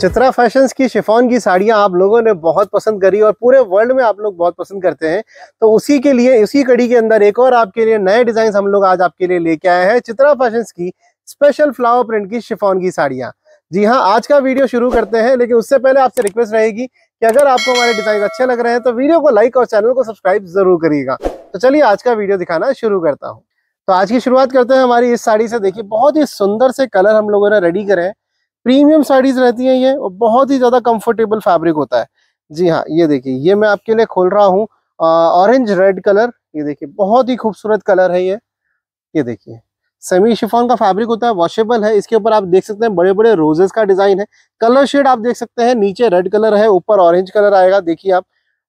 Chitra fashions की chiffon की साड़ियाँ आप लोगों ने बहुत पसंद करी और पूरे वर्ल्ड में आप लोग बहुत पसंद करते हैं तो उसी के लिए उसी कड़ी के अंदर एक और आपके लिए नए डिज़ाइन हम लोग आज आपके लिए लेके आए हैं चित्रा फैशंस की स्पेशल फ्लावर प्रिंट की शिफॉन की साड़ियाँ जी हाँ आज का वीडियो शुरू करते हैं लेकिन उससे पहले आपसे रिक्वेस्ट रहेगी कि अगर आपको हमारे डिज़ाइन अच्छे लग रहे हैं तो वीडियो को लाइक और चैनल को सब्सक्राइब ज़रूर करिएगा तो चलिए आज का वीडियो दिखाना शुरू करता हूँ तो आज की शुरुआत करते हैं हमारी इस साड़ी से देखिए बहुत ही सुंदर से कलर हम लोगों ने रेडी करे हैं प्रीमियम साड़ीज रहती हैं ये और बहुत ही ज़्यादा कंफर्टेबल फैब्रिक होता है जी हाँ ये देखिए ये मैं आपके लिए खोल रहा हूँ ऑरेंज रेड कलर ये देखिए बहुत ही खूबसूरत कलर है ये ये देखिए सेमी शिफॉन का फैब्रिक होता है वॉशेबल है इसके ऊपर आप देख सकते हैं बड़े बड़े रोजेस का डिजाइन है कलर शेड आप देख सकते हैं नीचे रेड कलर है ऊपर ऑरेंज कलर आएगा देखिए आप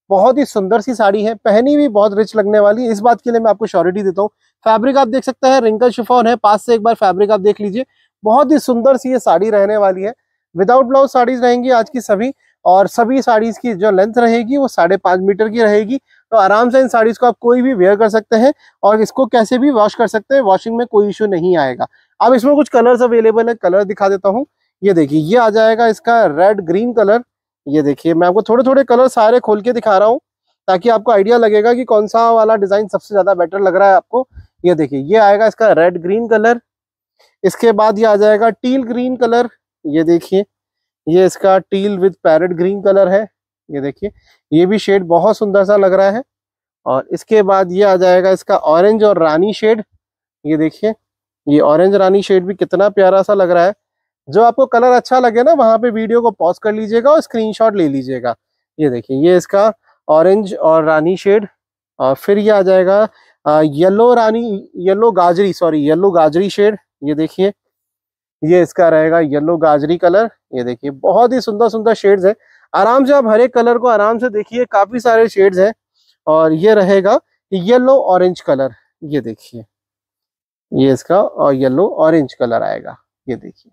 बहुत ही सुंदर सी साड़ी है पहनी भी बहुत रिच लगने वाली है इस बात के लिए मैं आपको श्योरिटी देता हूँ फैब्रिक आप देख सकते हैं रिंकल शिफॉन है पास से एक बार फैब्रिक आप देख लीजिए बहुत ही सुंदर सी ये साड़ी रहने वाली है विदाउट ब्लाउज साड़ीज रहेंगी आज की सभी और सभी साड़ीज की जो लेंथ रहेगी वो साढ़े पाँच मीटर की रहेगी तो आराम से इन साड़ीज को आप कोई भी वेयर कर सकते हैं और इसको कैसे भी वॉश कर सकते हैं वॉशिंग में कोई इश्यू नहीं आएगा अब इसमें कुछ कलर्स अवेलेबल है कलर दिखा देता हूँ ये देखिए ये आ जाएगा इसका रेड ग्रीन कलर ये देखिए मैं आपको थोड़े थोड़े कलर सारे खोल के दिखा रहा हूँ ताकि आपको आइडिया लगेगा कि कौन सा वाला डिज़ाइन सबसे ज़्यादा बेटर लग रहा है आपको ये देखिए ये आएगा इसका रेड ग्रीन कलर इसके बाद ये आ जाएगा टील ग्रीन कलर ये देखिए ये इसका teal with parrot green colour है ये देखिए ये भी शेड बहुत सुंदर सा लग रहा है और इसके बाद ये आ जाएगा इसका ऑरेंज और रानी शेड ये देखिए ये ऑरेंज रानी शेड भी कितना प्यारा सा लग रहा है जो आपको कलर अच्छा लगे ना वहाँ पे वीडियो को पॉज कर लीजिएगा और स्क्रीनशॉट ले लीजिएगा ये देखिए ये इसका ऑरेंज और रानी शेड और फिर ये आ जाएगा येलो रानी येलो गाजरी सॉरी येलो गाजरी शेड ये देखिए ये इसका रहेगा येलो गाजरी कलर ये देखिए बहुत ही सुंदर सुंदर शेड्स है आराम से आप हरे कलर को आराम से देखिए काफी सारे शेड्स हैं और ये रहेगा येलो ऑरेंज कलर ये देखिए ये इसका और येलो ऑरेंज कलर आएगा ये देखिए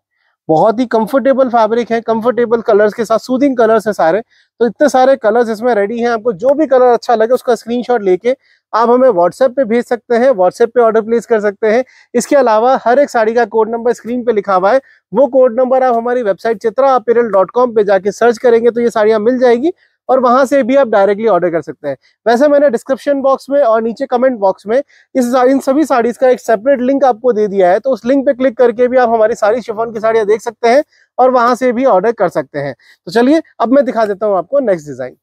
बहुत ही कंफर्टेबल फैब्रिक है कंफर्टेबल कलर्स के साथ सूदिंग कलर्स है सारे तो इतने सारे कलर्स इसमें रेडी हैं आपको जो भी कलर अच्छा लगे उसका स्क्रीनशॉट लेके आप हमें व्हाट्सएप पे भेज सकते हैं व्हाट्सएप पे ऑर्डर प्लेस कर सकते हैं इसके अलावा हर एक साड़ी का कोड नंबर स्क्रीन पे लिखा हुआ है वो कोड नंबर आप हमारी वेबसाइट चित्रा अपेरल पे जाके सर्च करेंगे तो ये साड़ियाँ मिल जाएगी और वहां से भी आप डायरेक्टली ऑर्डर कर सकते हैं वैसे मैंने डिस्क्रिप्शन बॉक्स में और नीचे कमेंट बॉक्स में इस इन सभी साड़ीज का एक सेपरेट लिंक आपको दे दिया है तो उस लिंक पे क्लिक करके भी आप हमारी सारी शिफोन की साड़ियाँ देख सकते हैं और वहां से भी ऑर्डर कर सकते हैं तो चलिए अब मैं दिखा देता हूँ आपको नेक्स्ट डिजाइन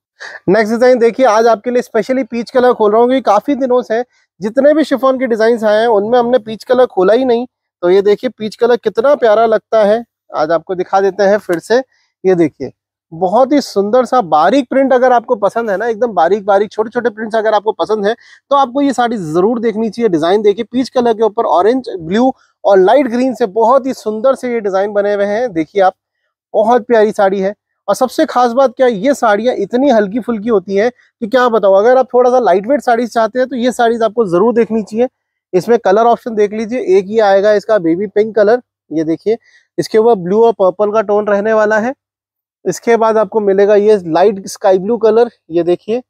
नेक्स्ट डिजाइन देखिए आज आपके लिए स्पेशली पीच कलर खोल रहा हूँ क्योंकि काफी दिनों से जितने भी शिफोन के डिजाइन आए हैं उनमें हमने पीच कलर खोला ही नहीं तो ये देखिए पीच कलर कितना प्यारा लगता है आज आपको दिखा देते हैं फिर से ये देखिए बहुत ही सुंदर सा बारीक प्रिंट अगर आपको पसंद है ना एकदम बारीक बारीक छोटे छोटे प्रिंट्स अगर आपको पसंद है तो आपको ये साड़ी जरूर देखनी चाहिए डिजाइन देखिए पीच कलर के ऊपर ऑरेंज ब्लू और लाइट ग्रीन से बहुत ही सुंदर से ये डिजाइन बने हुए हैं देखिए आप बहुत प्यारी साड़ी है और सबसे खास बात क्या ये साड़ियाँ इतनी हल्की फुल्की होती है कि क्या बताओ अगर आप थोड़ा सा लाइट वेट साड़ीज चाहते हैं तो ये साड़ीज आपको जरूर देखनी चाहिए इसमें कलर ऑप्शन देख लीजिए एक ये आएगा इसका बेबी पिंक कलर ये देखिए इसके ऊपर ब्लू और पर्पल का टोन रहने वाला है इसके बाद आपको मिलेगा ये लाइट स्काई ब्लू कलर ये देखिए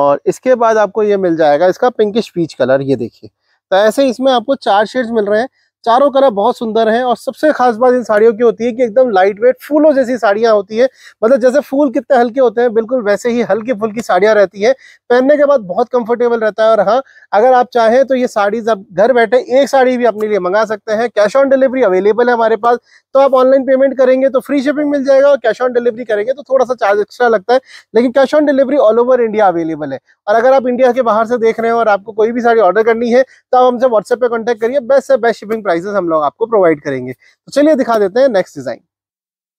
और इसके बाद आपको ये मिल जाएगा इसका पिंकिश पीच कलर ये देखिए तो ऐसे इसमें आपको चार शेड्स मिल रहे हैं चारों कलर बहुत सुंदर हैं और सबसे खास बात इन साड़ियों की होती है कि एकदम लाइट वेट फूलों जैसी साड़ियाँ होती है मतलब जैसे फूल कितने हल्के होते हैं बिल्कुल वैसे ही हल्की फुल्की साड़ियाँ रहती है पहनने के बाद बहुत कंफर्टेबल रहता है और हाँ अगर आप चाहें तो ये साड़ीज आप घर बैठे एक साड़ी भी अपने लिए मंगा सकते हैं कैश ऑन डिलीवरी अवेलेबल है हमारे पास तो आप ऑनलाइन पेमेंट करेंगे तो फ्री शिपिंग मिल जाएगा और कैश ऑन डिलीवरी करेंगे तो थोड़ा सा चार्ज एक्स्ट्रा लगता है लेकिन cash on delivery all over India available है और अगर आप इंडिया के बाहर से देख रहे हैं और आपको कोई भी साड़ी ऑर्डर करनी है तो आप हमसे व्हाट्सएप पर कॉन्टैक्ट करिए बेस्ट से बेस्ट शिपिंग प्राइजेस हम लोग आपको प्रोवाइड करेंगे तो चलिए दिखा देते हैं नेक्स्ट डिज़ाइन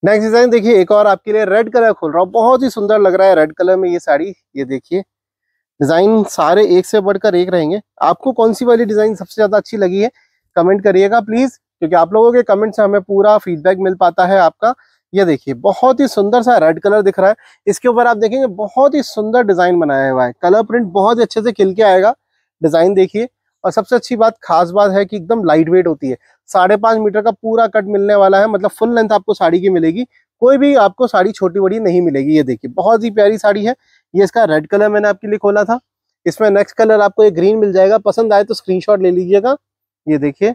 नेक्स्ट डिज़ाइन देखिए एक और आपके लिए रेड कलर खोल रहा हूँ बहुत ही सुंदर लग रहा है रेड कलर में ये साड़ी ये देखिए डिज़ाइन सारे एक से बढ़कर एक रहेंगे आपको कौन सी वाली डिज़ाइन सबसे ज़्यादा अच्छी लगी है कमेंट करिएगा प्लीज़ क्योंकि आप लोगों के कमेंट से हमें पूरा फीडबैक मिल पाता है आपका ये देखिए बहुत ही सुंदर सा रेड कलर दिख रहा है इसके ऊपर आप देखेंगे बहुत ही सुंदर डिज़ाइन बनाया हुआ है कलर प्रिंट बहुत ही अच्छे से खिल के आएगा डिज़ाइन देखिए और सबसे अच्छी बात खास बात है कि एकदम लाइट वेट होती है साढ़े पांच मीटर का पूरा कट मिलने वाला है मतलब फुल लेंथ आपको साड़ी की मिलेगी कोई भी आपको साड़ी छोटी बड़ी नहीं मिलेगी ये देखिए बहुत ही प्यारी साड़ी है ये इसका रेड कलर मैंने आपके लिए खोला था इसमें नेक्स्ट कलर आपको ये ग्रीन मिल जाएगा पसंद आए तो स्क्रीन ले लीजिएगा ये देखिए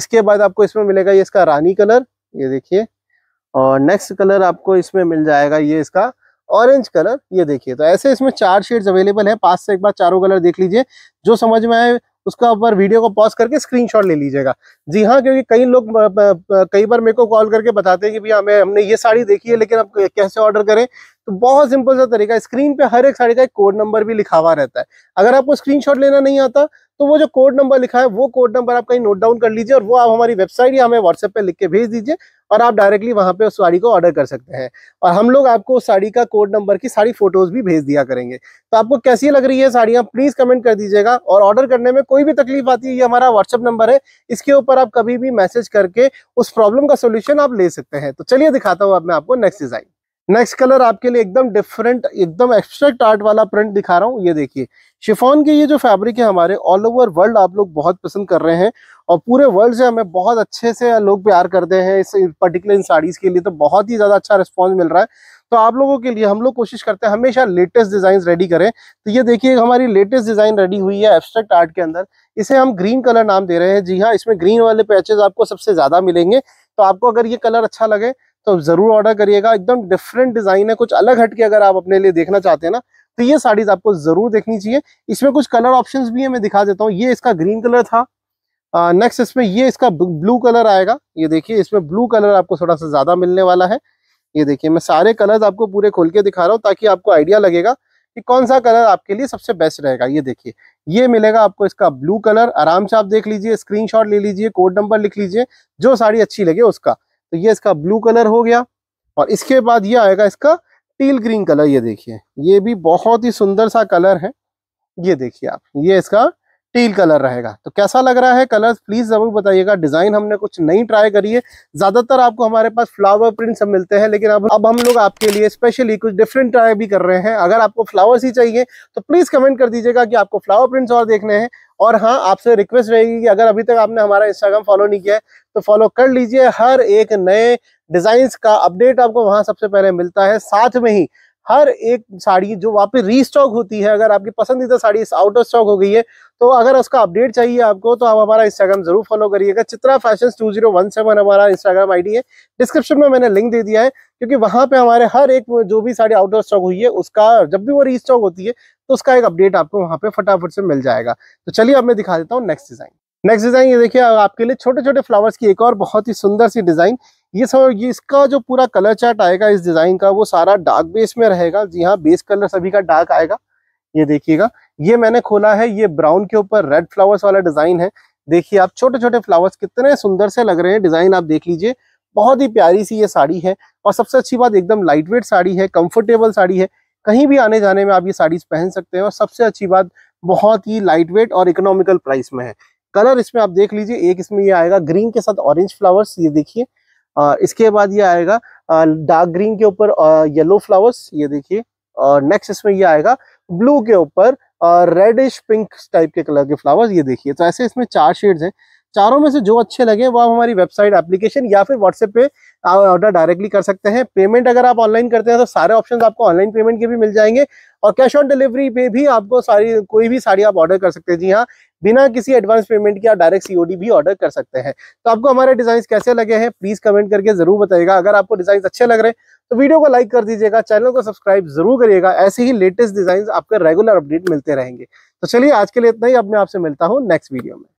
इसके बाद आपको इसमें मिलेगा ये इसका रानी कलर ये देखिए और नेक्स्ट कलर आपको इसमें मिल जाएगा ये इसका ऑरेंज कलर ये देखिए तो ऐसे इसमें चार शेड्स अवेलेबल है पास से एक बार चारों कलर देख लीजिए जो समझ में आए उसका आप बार वीडियो को पॉज करके स्क्रीनशॉट ले लीजिएगा जी हाँ क्योंकि कई लोग कई बार मेरे को कॉल करके बताते हैं कि भैया हमें हमने ये साड़ी देखी है लेकिन आप कैसे ऑर्डर करें तो बहुत सिंपल सा तरीका है स्क्रीन पे हर एक साड़ी का एक कोड नंबर भी लिखा हुआ रहता है अगर आपको स्क्रीनशॉट लेना नहीं आता तो वो जो कोड नंबर लिखा है वो कोड नंबर आप कहीं नोट डाउन कर लीजिए और वो आप हमारी वेबसाइट या हमें व्हाट्सएप पर लिख के भेज दीजिए और आप डायरेक्टली वहाँ पे उस साड़ी को ऑर्डर कर सकते हैं और हम लोग आपको उस साड़ी का कोड नंबर की सारी फोटोज भी भेज दिया करेंगे तो आपको कैसी लग रही है साड़ियाँ प्लीज़ कमेंट कर दीजिएगा और ऑर्डर करने में कोई भी तकलीफ आती है ये हमारा व्हाट्सअप नंबर है इसके ऊपर आप कभी भी मैसेज करके उस प्रॉब्लम का सोल्यूशन आप ले सकते हैं तो चलिए दिखाता हूँ अब मैं आपको नेक्स्ट डिज़ाइन नेक्स्ट कलर आपके लिए एकदम डिफरेंट एकदम एक्स्ट्रैक्ट आर्ट वाला प्रिंट दिखा रहा हूँ ये देखिए शिफॉन के ये जो फैब्रिक है हमारे ऑल ओवर वर्ल्ड आप लोग बहुत पसंद कर रहे हैं और पूरे वर्ल्ड से हमें बहुत अच्छे से लोग प्यार करते हैं इस पर्टिकुलर इन साड़ीज़ के लिए तो बहुत ही ज़्यादा अच्छा रिस्पॉन्स मिल रहा है तो आप लोगों के लिए हम लोग कोशिश करते हैं हमेशा लेटेस्ट डिज़ाइन रेडी करें तो ये देखिए हमारी लेटेस्ट डिज़ाइन रेडी हुई है एब्स्ट्रैक्ट आर्ट के अंदर इसे हम ग्रीन कलर नाम दे रहे हैं जी हाँ इसमें ग्रीन वाले पैचेज आपको सबसे ज़्यादा मिलेंगे तो आपको अगर ये कलर अच्छा लगे तो ज़रूर ऑर्डर करिएगा एकदम डिफरेंट डिज़ाइन है कुछ अलग हट के अगर आप अपने लिए देखना चाहते हैं ना तो ये साड़ीज आपको ज़रूर देखनी चाहिए इसमें कुछ कलर ऑप्शंस भी है मैं दिखा देता हूँ ये इसका ग्रीन कलर था नेक्स्ट इसमें ये इसका ब्लू कलर आएगा ये देखिए इसमें ब्लू कलर आपको थोड़ा सा ज़्यादा मिलने वाला है ये देखिए मैं सारे कलर्स आपको पूरे खोल के दिखा रहा हूँ ताकि आपको आइडिया लगेगा कि कौन सा कलर आपके लिए सबसे बेस्ट रहेगा ये देखिए ये मिलेगा आपको इसका ब्लू कलर आराम से आप देख लीजिए स्क्रीनशॉट ले लीजिए कोड नंबर लिख लीजिए जो साड़ी अच्छी लगे उसका तो ये इसका ब्लू कलर हो गया और इसके बाद ये आएगा इसका टील ग्रीन कलर ये देखिए ये भी बहुत ही सुंदर सा कलर है ये देखिए आप ये इसका टील कलर रहेगा तो कैसा लग रहा है कलर्स प्लीज जरूर बताइएगा डिजाइन हमने कुछ नई ट्राई करी है ज्यादातर आपको हमारे पास फ्लावर प्रिंट सब मिलते हैं लेकिन अब अब हम लोग आपके लिए स्पेशली कुछ डिफरेंट ट्राई भी कर रहे हैं अगर आपको फ्लावर्स ही चाहिए तो प्लीज कमेंट कर दीजिएगा कि आपको फ्लावर प्रिंट्स और देखने हैं और हाँ आपसे रिक्वेस्ट रहेगी कि अगर अभी तक आपने हमारा इंस्टाग्राम फॉलो नहीं किया है तो फॉलो कर लीजिए हर एक नए डिजाइंस का अपडेट आपको वहां सबसे पहले मिलता है साथ में ही हर एक साड़ी जो वहां पर रीस्टॉक होती है अगर आपकी पसंदीदा साड़ी आउट ऑफ स्टॉक हो गई है तो अगर उसका अपडेट चाहिए आपको तो आप हमारा इंस्टाग्राम जरूर फॉलो करिएगा Chitra fashion two zero one seven हमारा इंस्टाग्राम आईडी है डिस्क्रिप्शन में मैंने लिंक दे दिया है क्योंकि वहां पे हमारे हर एक जो भी साड़ी आउट ऑफ स्टॉक हुई है उसका जब भी वो रीस्टॉक होती है तो उसका एक अपडेट आपको वहां पे फटाफट से मिल जाएगा तो चलिए अब मैं दिखा देता हूँ नेक्स्ट डिज़ाइन नेक्स्ट डिज़ाइन ये देखिए आपके लिए छोटे छोटे फ्लावर्स की एक और बहुत ही सुंदर सी डिज़ाइन ये सब ये इसका जो पूरा कलर चार्ट आएगा इस डिज़ाइन का वो सारा डार्क बेस में रहेगा जी हाँ बेस कलर सभी का डार्क आएगा ये देखिएगा ये मैंने खोला है ये ब्राउन के ऊपर रेड फ्लावर्स वाला डिज़ाइन है देखिए आप छोटे छोटे फ्लावर्स कितने सुंदर से लग रहे हैं डिज़ाइन आप देख लीजिए बहुत ही प्यारी सी ये साड़ी है और सबसे अच्छी बात एकदम लाइट वेट साड़ी है कंफर्टेबल साड़ी है कहीं भी आने जाने में आप ये साड़ीज पहन सकते हैं और सबसे अच्छी बात बहुत ही लाइट वेट और इकोनॉमिकल प्राइस में है कलर इसमें आप देख लीजिए एक इसमें ये आएगा ग्रीन के साथ ऑरेंज फ्लावर्स ये देखिए इसके बाद ये आएगा डार्क ग्रीन के ऊपर येलो फ्लावर्स ये देखिए और नेक्स्ट इसमें ये आएगा ब्लू के ऊपर रेडिश पिंक टाइप के कलर के फ्लावर्स ये देखिए तो ऐसे इसमें चार शेड्स हैं चारों में से जो अच्छे लगे वो आप हमारी वेबसाइट एप्लीकेशन या फिर व्हाट्सएप पे ऑर्डर डायरेक्टली कर सकते हैं पेमेंट अगर आप ऑनलाइन करते हैं तो सारे ऑप्शन आपको ऑनलाइन पेमेंट के भी मिल जाएंगे और कैश ऑन डिलीवरी पे भी आपको सारी कोई भी साड़ी आप ऑर्डर कर सकते हैं जी हाँ बिना किसी एडवांस पेमेंट के आप डायरेक्ट सीओडी भी ऑर्डर कर सकते हैं तो आपको हमारे डिजाइन कैसे लगे हैं प्लीज कमेंट करके जरूर बताइएगा अगर आपको डिजाइन अच्छे लग रहे हैं तो वीडियो को लाइक कर दीजिएगा चैनल को सब्सक्राइब जरूर करिएगा ऐसे ही लेटेस्ट डिजाइन आपके रेगुलर अपडेट मिलते रहेंगे तो चलिए आज के लिए इतना ही अब मैं आपसे मिलता हूँ नेक्स्ट वीडियो में